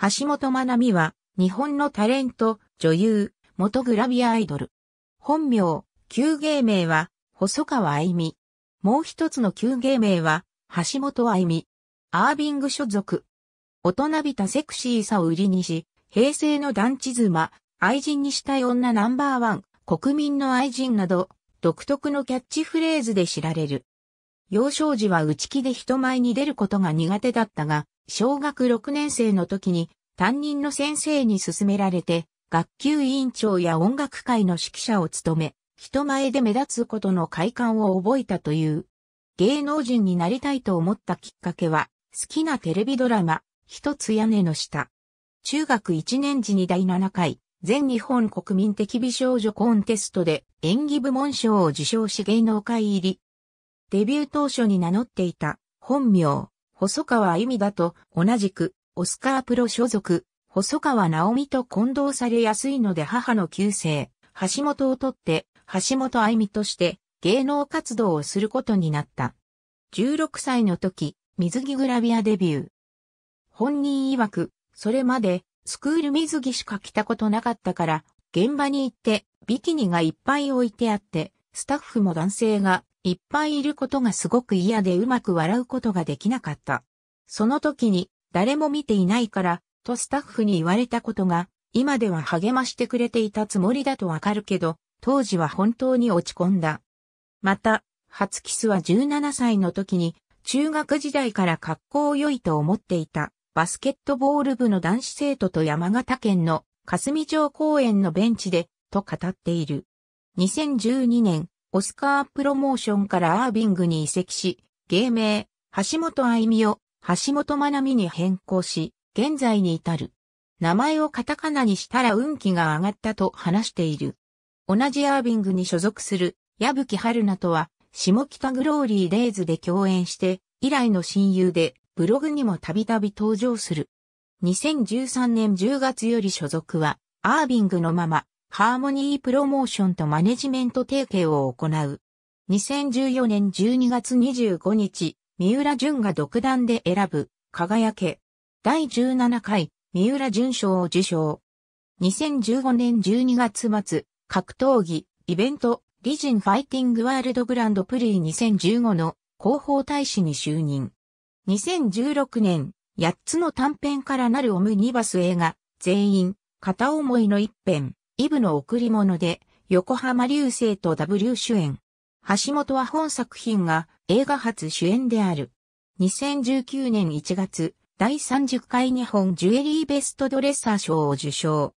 橋本まなみは、日本のタレント、女優、元グラビアアイドル。本名、旧芸名は、細川愛美。もう一つの旧芸名は、橋本愛美。アービング所属。大人びたセクシーさを売りにし、平成の団地妻、愛人にしたい女ナンバーワン、国民の愛人など、独特のキャッチフレーズで知られる。幼少時は内気で人前に出ることが苦手だったが、小学6年生の時に担任の先生に勧められて、学級委員長や音楽会の指揮者を務め、人前で目立つことの快感を覚えたという。芸能人になりたいと思ったきっかけは、好きなテレビドラマ、一つ屋根の下。中学1年時に第7回、全日本国民的美少女コンテストで演技部門賞を受賞し芸能界入り。デビュー当初に名乗っていた、本名、細川由美だと同じくオスカープロ所属、細川直美と混同されやすいので母の旧姓、橋本をとって、橋本愛美として芸能活動をすることになった。16歳の時、水着グラビアデビュー。本人曰く、それまでスクール水着しか着たことなかったから、現場に行ってビキニがいっぱい置いてあって、スタッフも男性がいっぱいいることがすごく嫌でうまく笑うことができなかった。その時に、誰も見ていないから、とスタッフに言われたことが、今では励ましてくれていたつもりだとわかるけど、当時は本当に落ち込んだ。また、初キスは17歳の時に、中学時代から格好良いと思っていた、バスケットボール部の男子生徒と山形県の霞城公園のベンチで、と語っている。2012年、オスカープロモーションからアービングに移籍し、芸名、橋本愛美を橋本まなみに変更し、現在に至る。名前をカタカナにしたら運気が上がったと話している。同じアービングに所属する矢吹春菜とは、下北グローリーデイズで共演して、以来の親友で、ブログにもたびたび登場する。2013年10月より所属は、アービングのまま、ハーモニープロモーションとマネジメント提携を行う。2014年12月25日、三浦淳が独断で選ぶ、輝け。第17回、三浦淳賞を受賞。2015年12月末、格闘技、イベント、リジンファイティングワールドグランドプリー2015の広報大使に就任。2016年、8つの短編からなるオムニバス映画、全員、片思いの一編。イブの贈り物で、横浜流星と W 主演。橋本は本作品が映画初主演である。2019年1月、第30回日本ジュエリーベストドレッサー賞を受賞。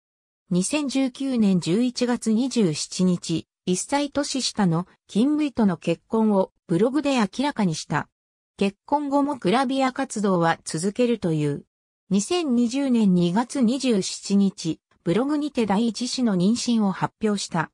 2019年11月27日、1歳年下の金武との結婚をブログで明らかにした。結婚後もグラビア活動は続けるという。2020年2月27日、ブログにて第一子の妊娠を発表した。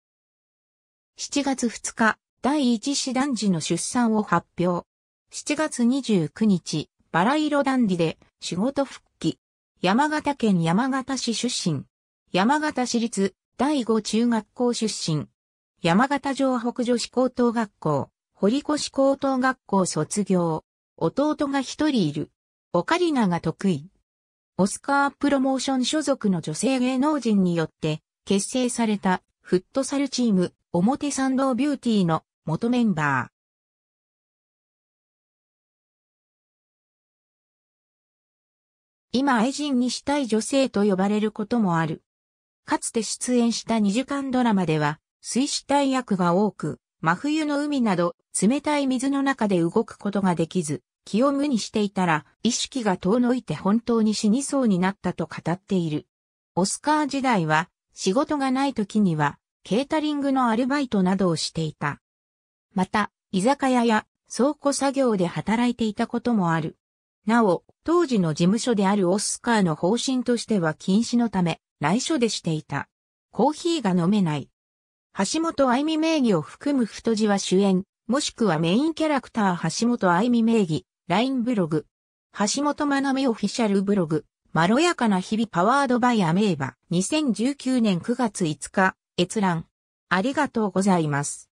7月2日、第一子男児の出産を発表。7月29日、バラ色ダンディで仕事復帰。山形県山形市出身。山形市立第5中学校出身。山形城北女子高等学校、堀越高等学校卒業。弟が一人いる。オカリナが得意。オスカープロモーション所属の女性芸能人によって結成されたフットサルチーム表参道ビューティーの元メンバー。今愛人にしたい女性と呼ばれることもある。かつて出演した2時間ドラマでは、水死体役が多く、真冬の海など冷たい水の中で動くことができず、気を無にしていたら、意識が遠のいて本当に死にそうになったと語っている。オスカー時代は、仕事がない時には、ケータリングのアルバイトなどをしていた。また、居酒屋や倉庫作業で働いていたこともある。なお、当時の事務所であるオスカーの方針としては禁止のため、内緒でしていた。コーヒーが飲めない。橋本愛美名義を含む太字は主演、もしくはメインキャラクター橋本愛美名義、LINE ブログ。橋本学美オフィシャルブログ。まろやかな日々パワードバイアメーバ。2019年9月5日。閲覧。ありがとうございます。